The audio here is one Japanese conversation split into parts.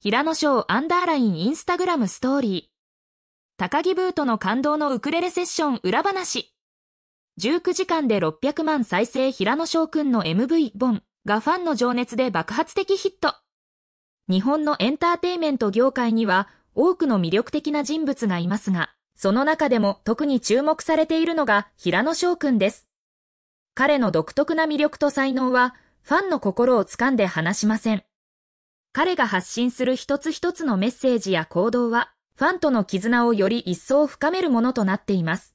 平野翔アンダーラインインスタグラムストーリー。高木ブートの感動のウクレレセッション裏話。19時間で600万再生平野翔くんの MV 本がファンの情熱で爆発的ヒット。日本のエンターテイメント業界には多くの魅力的な人物がいますが、その中でも特に注目されているのが平野翔くんです。彼の独特な魅力と才能はファンの心をつかんで離しません。彼が発信する一つ一つのメッセージや行動は、ファンとの絆をより一層深めるものとなっています。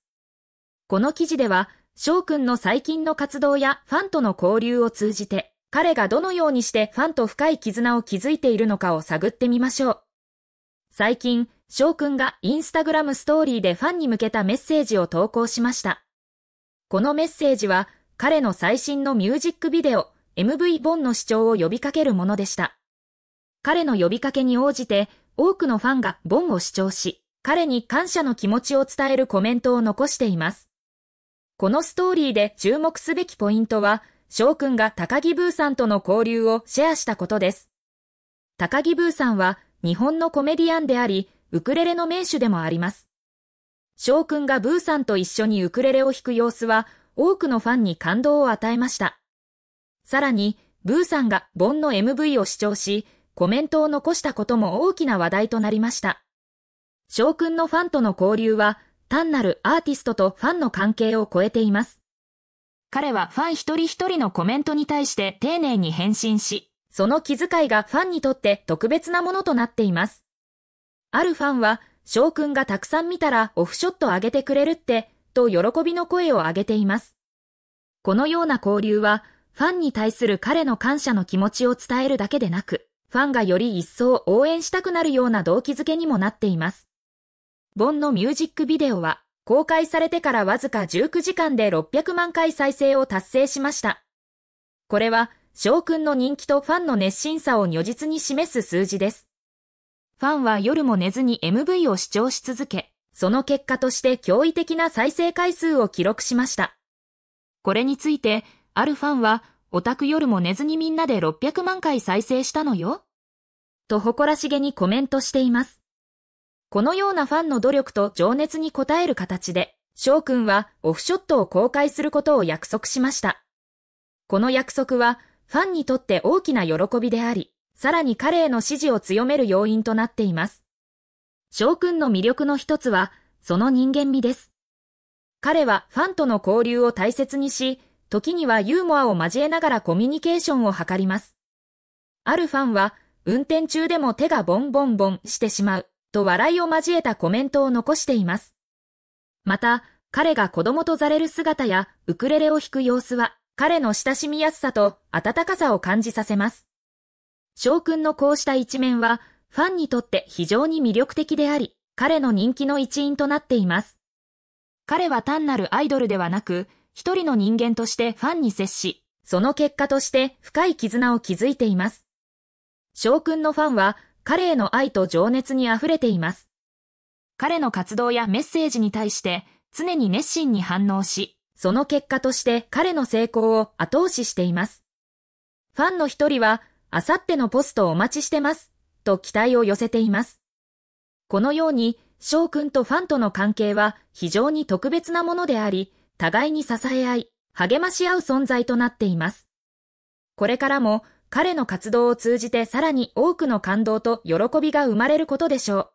この記事では、翔くんの最近の活動やファンとの交流を通じて、彼がどのようにしてファンと深い絆を築いているのかを探ってみましょう。最近、翔くんがインスタグラムストーリーでファンに向けたメッセージを投稿しました。このメッセージは、彼の最新のミュージックビデオ、MV 本の視聴を呼びかけるものでした。彼の呼びかけに応じて、多くのファンがボンを主張し、彼に感謝の気持ちを伝えるコメントを残しています。このストーリーで注目すべきポイントは、翔くんが高木ブーさんとの交流をシェアしたことです。高木ブーさんは日本のコメディアンであり、ウクレレの名手でもあります。翔くんがブーさんと一緒にウクレレを弾く様子は、多くのファンに感動を与えました。さらに、ブーさんがボンの MV を視聴し、コメントを残したことも大きな話題となりました。翔くんのファンとの交流は、単なるアーティストとファンの関係を超えています。彼はファン一人一人のコメントに対して丁寧に返信し、その気遣いがファンにとって特別なものとなっています。あるファンは、翔くんがたくさん見たらオフショット上げてくれるって、と喜びの声を上げています。このような交流は、ファンに対する彼の感謝の気持ちを伝えるだけでなく、ファンがより一層応援したくなるような動機づけにもなっています。ボンのミュージックビデオは、公開されてからわずか19時間で600万回再生を達成しました。これは、翔くんの人気とファンの熱心さを如実に示す数字です。ファンは夜も寝ずに MV を視聴し続け、その結果として驚異的な再生回数を記録しました。これについて、あるファンは、オタク夜も寝ずにみんなで600万回再生したのよ。と誇らしげにコメントしています。このようなファンの努力と情熱に応える形で、翔くんはオフショットを公開することを約束しました。この約束は、ファンにとって大きな喜びであり、さらに彼への支持を強める要因となっています。翔くんの魅力の一つは、その人間味です。彼はファンとの交流を大切にし、時にはユーモアを交えながらコミュニケーションを図ります。あるファンは、運転中でも手がボンボンボンしてしまう、と笑いを交えたコメントを残しています。また、彼が子供とざれる姿やウクレレを弾く様子は、彼の親しみやすさと温かさを感じさせます。翔くんのこうした一面は、ファンにとって非常に魅力的であり、彼の人気の一因となっています。彼は単なるアイドルではなく、一人の人間としてファンに接し、その結果として深い絆を築いています。翔くんのファンは彼への愛と情熱に溢れています。彼の活動やメッセージに対して常に熱心に反応し、その結果として彼の成功を後押ししています。ファンの一人は、あさってのポストをお待ちしてます、と期待を寄せています。このように、翔くんとファンとの関係は非常に特別なものであり、互いに支え合い、励まし合う存在となっています。これからも彼の活動を通じてさらに多くの感動と喜びが生まれることでしょう。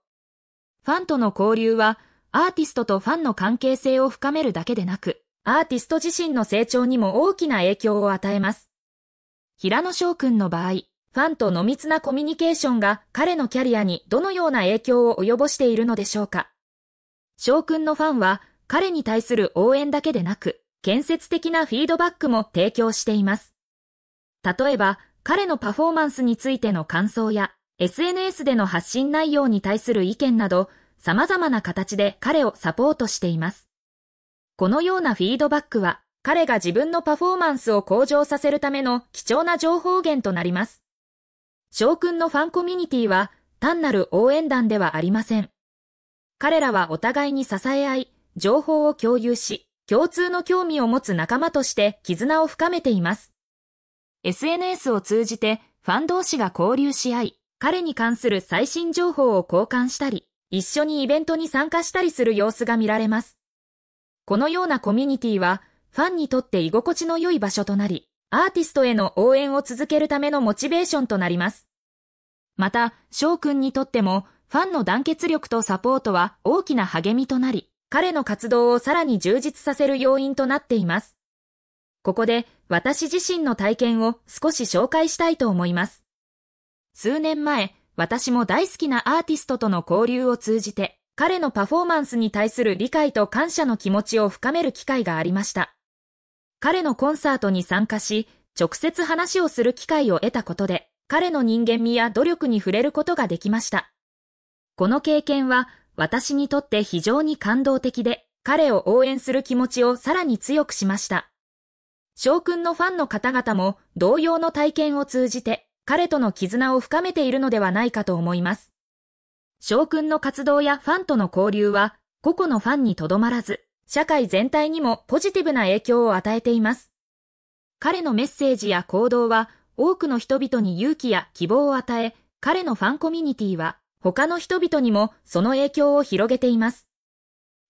ファンとの交流は、アーティストとファンの関係性を深めるだけでなく、アーティスト自身の成長にも大きな影響を与えます。平野翔くんの場合、ファンと濃密なコミュニケーションが彼のキャリアにどのような影響を及ぼしているのでしょうか。翔くんのファンは彼に対する応援だけでなく、建設的なフィードバックも提供しています。例えば、彼のパフォーマンスについての感想や、SNS での発信内容に対する意見など、様々な形で彼をサポートしています。このようなフィードバックは、彼が自分のパフォーマンスを向上させるための貴重な情報源となります。翔くんのファンコミュニティは単なる応援団ではありません。彼らはお互いに支え合い、情報を共有し、共通の興味を持つ仲間として絆を深めています。SNS を通じてファン同士が交流し合い、彼に関する最新情報を交換したり、一緒にイベントに参加したりする様子が見られます。このようなコミュニティは、ファンにとって居心地の良い場所となり、アーティストへの応援を続けるためのモチベーションとなります。また、翔くんにとっても、ファンの団結力とサポートは大きな励みとなり、彼の活動をさらに充実させる要因となっています。ここで私自身の体験を少し紹介したいと思います。数年前、私も大好きなアーティストとの交流を通じて、彼のパフォーマンスに対する理解と感謝の気持ちを深める機会がありました。彼のコンサートに参加し、直接話をする機会を得たことで、彼の人間味や努力に触れることができました。この経験は私にとって非常に感動的で、彼を応援する気持ちをさらに強くしました。将軍のファンの方々も同様の体験を通じて、彼との絆を深めているのではないかと思います。将軍の活動やファンとの交流は、個々のファンにとどまらず、社会全体にもポジティブな影響を与えています。彼のメッセージや行動は、多くの人々に勇気や希望を与え、彼のファンコミュニティは他の人々にもその影響を広げています。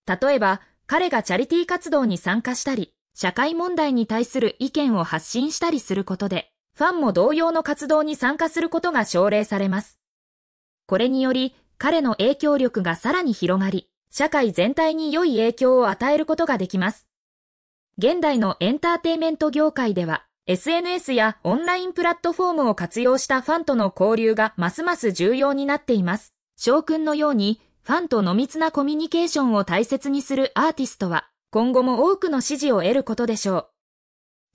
例えば、彼がチャリティー活動に参加したり、社会問題に対する意見を発信したりすることで、ファンも同様の活動に参加することが奨励されます。これにより、彼の影響力がさらに広がり、社会全体に良い影響を与えることができます。現代のエンターテイメント業界では、SNS やオンラインプラットフォームを活用したファンとの交流がますます重要になっています。翔くんのように、ファンと濃密なコミュニケーションを大切にするアーティストは、今後も多くの支持を得ることでしょう。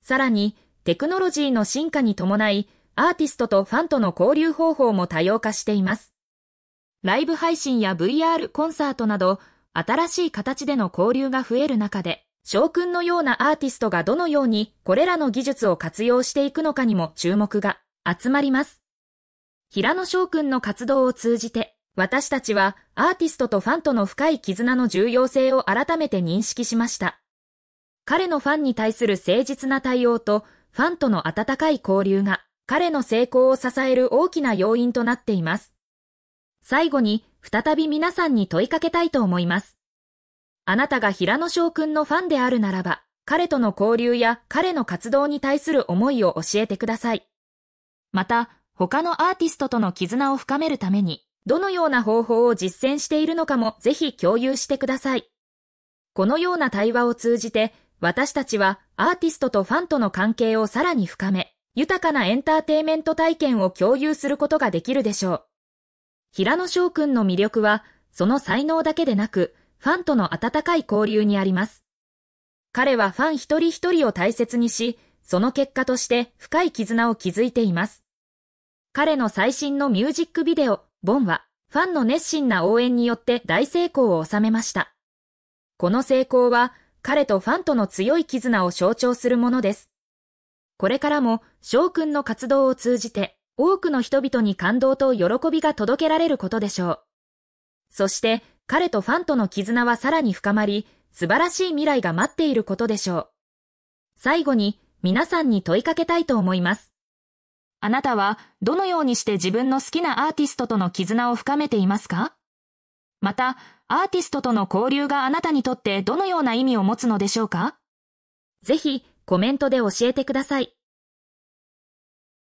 さらに、テクノロジーの進化に伴い、アーティストとファンとの交流方法も多様化しています。ライブ配信や VR コンサートなど、新しい形での交流が増える中で、将んのようなアーティストがどのようにこれらの技術を活用していくのかにも注目が集まります。平野翔君の活動を通じて、私たちはアーティストとファンとの深い絆の重要性を改めて認識しました。彼のファンに対する誠実な対応と、ファンとの温かい交流が、彼の成功を支える大きな要因となっています。最後に、再び皆さんに問いかけたいと思います。あなたが平野翔くんのファンであるならば、彼との交流や彼の活動に対する思いを教えてください。また、他のアーティストとの絆を深めるために、どのような方法を実践しているのかもぜひ共有してください。このような対話を通じて、私たちはアーティストとファンとの関係をさらに深め、豊かなエンターテイメント体験を共有することができるでしょう。平野翔くんの魅力は、その才能だけでなく、ファンとの温かい交流にあります。彼はファン一人一人を大切にし、その結果として深い絆を築いています。彼の最新のミュージックビデオ、ボンは、ファンの熱心な応援によって大成功を収めました。この成功は、彼とファンとの強い絆を象徴するものです。これからも、翔くんの活動を通じて、多くの人々に感動と喜びが届けられることでしょう。そして、彼とファンとの絆はさらに深まり、素晴らしい未来が待っていることでしょう。最後に皆さんに問いかけたいと思います。あなたはどのようにして自分の好きなアーティストとの絆を深めていますかまた、アーティストとの交流があなたにとってどのような意味を持つのでしょうかぜひコメントで教えてください。